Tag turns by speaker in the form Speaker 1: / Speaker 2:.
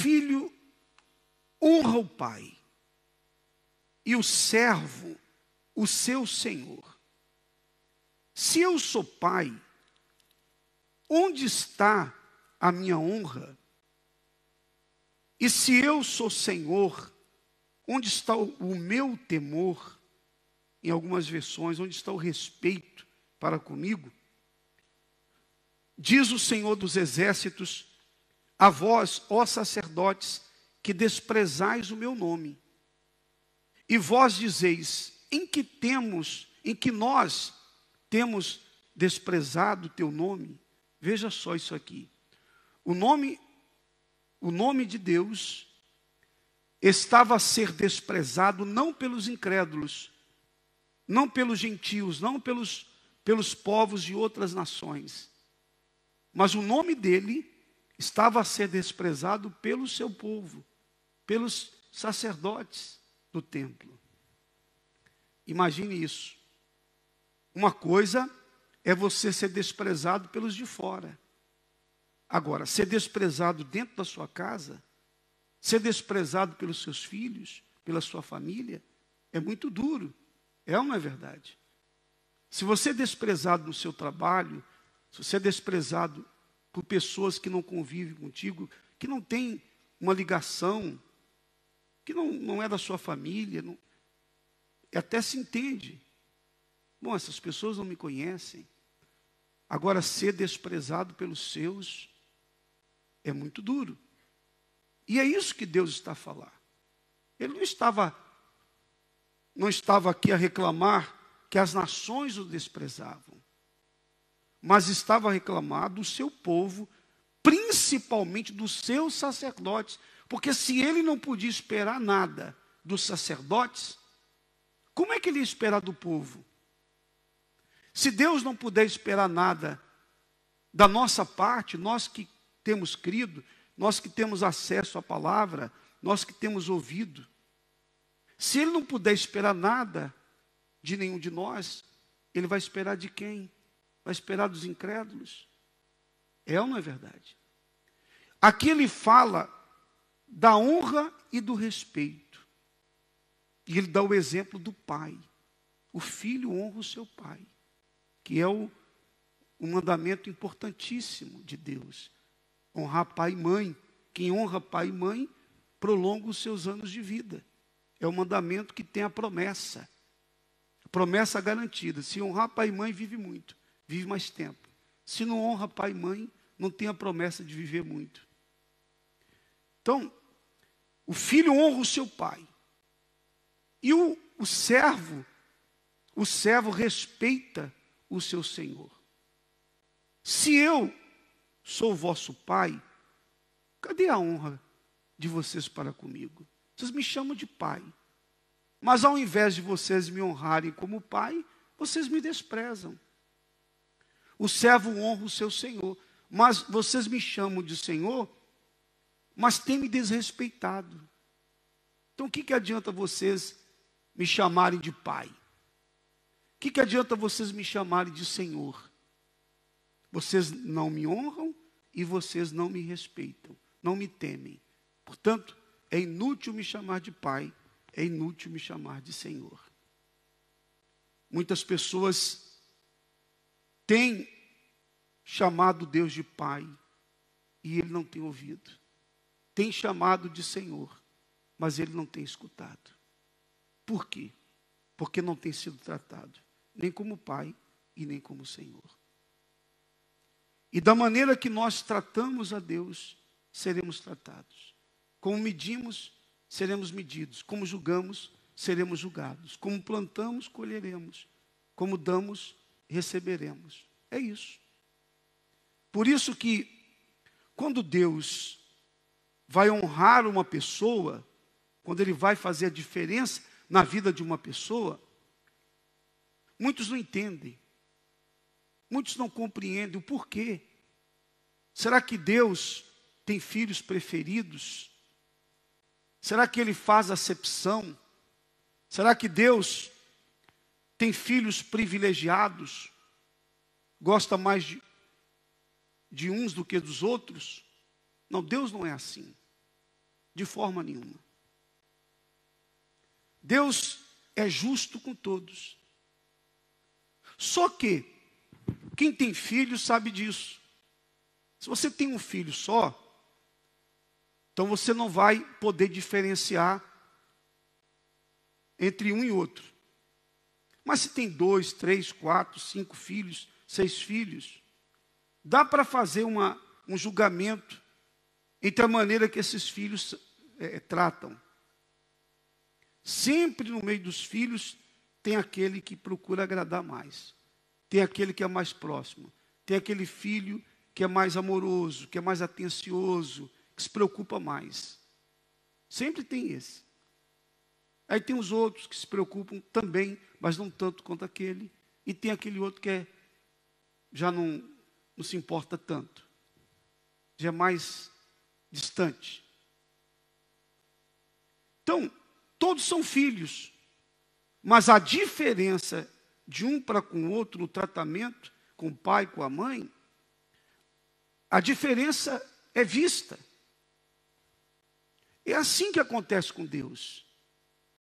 Speaker 1: filho honra o pai e o servo o seu senhor. Se eu sou pai, onde está a minha honra? E se eu sou senhor, onde está o meu temor? Em algumas versões, onde está o respeito para comigo? Diz o Senhor dos Exércitos a vós, ó sacerdotes, que desprezais o meu nome. E vós dizeis: em que temos, em que nós temos desprezado o teu nome? Veja só isso aqui. O nome o nome de Deus estava a ser desprezado não pelos incrédulos, não pelos gentios, não pelos pelos povos de outras nações. Mas o nome dele estava a ser desprezado pelo seu povo, pelos sacerdotes do templo. Imagine isso. Uma coisa é você ser desprezado pelos de fora. Agora, ser desprezado dentro da sua casa, ser desprezado pelos seus filhos, pela sua família, é muito duro. É ou não é verdade? Se você é desprezado no seu trabalho, se você é desprezado por pessoas que não convivem contigo, que não têm uma ligação, que não, não é da sua família, não, até se entende. Bom, essas pessoas não me conhecem. Agora, ser desprezado pelos seus é muito duro. E é isso que Deus está a falar. Ele não estava, não estava aqui a reclamar que as nações o desprezavam mas estava a reclamar do seu povo, principalmente dos seus sacerdotes, porque se ele não podia esperar nada dos sacerdotes, como é que ele ia esperar do povo? Se Deus não puder esperar nada da nossa parte, nós que temos crido, nós que temos acesso à palavra, nós que temos ouvido, se ele não puder esperar nada de nenhum de nós, ele vai esperar de quem? vai esperar dos incrédulos? É ou não é verdade? Aqui ele fala da honra e do respeito. E ele dá o exemplo do pai. O filho honra o seu pai, que é o, um mandamento importantíssimo de Deus. Honrar pai e mãe. Quem honra pai e mãe prolonga os seus anos de vida. É o mandamento que tem a promessa. A promessa garantida. Se honrar pai e mãe, vive muito vive mais tempo. Se não honra pai e mãe, não tem a promessa de viver muito. Então, o filho honra o seu pai. E o, o servo, o servo respeita o seu senhor. Se eu sou vosso pai, cadê a honra de vocês para comigo? Vocês me chamam de pai. Mas ao invés de vocês me honrarem como pai, vocês me desprezam. O servo honra o seu senhor. Mas vocês me chamam de senhor, mas têm me desrespeitado. Então o que, que adianta vocês me chamarem de pai? O que, que adianta vocês me chamarem de senhor? Vocês não me honram e vocês não me respeitam, não me temem. Portanto, é inútil me chamar de pai, é inútil me chamar de senhor. Muitas pessoas tem chamado Deus de Pai e ele não tem ouvido. Tem chamado de Senhor, mas ele não tem escutado. Por quê? Porque não tem sido tratado, nem como Pai e nem como Senhor. E da maneira que nós tratamos a Deus, seremos tratados. Como medimos, seremos medidos. Como julgamos, seremos julgados. Como plantamos, colheremos. Como damos, receberemos. É isso. Por isso que quando Deus vai honrar uma pessoa, quando ele vai fazer a diferença na vida de uma pessoa, muitos não entendem. Muitos não compreendem o porquê. Será que Deus tem filhos preferidos? Será que ele faz acepção? Será que Deus tem filhos privilegiados, gosta mais de, de uns do que dos outros. Não, Deus não é assim, de forma nenhuma. Deus é justo com todos. Só que, quem tem filho sabe disso. Se você tem um filho só, então você não vai poder diferenciar entre um e outro. Mas se tem dois, três, quatro, cinco filhos, seis filhos, dá para fazer uma, um julgamento entre a maneira que esses filhos é, tratam. Sempre no meio dos filhos tem aquele que procura agradar mais, tem aquele que é mais próximo, tem aquele filho que é mais amoroso, que é mais atencioso, que se preocupa mais. Sempre tem esse. Aí tem os outros que se preocupam também, mas não tanto quanto aquele. E tem aquele outro que é, já não, não se importa tanto, já é mais distante. Então, todos são filhos, mas a diferença de um para com o outro no tratamento, com o pai, com a mãe, a diferença é vista. É assim que acontece com Deus.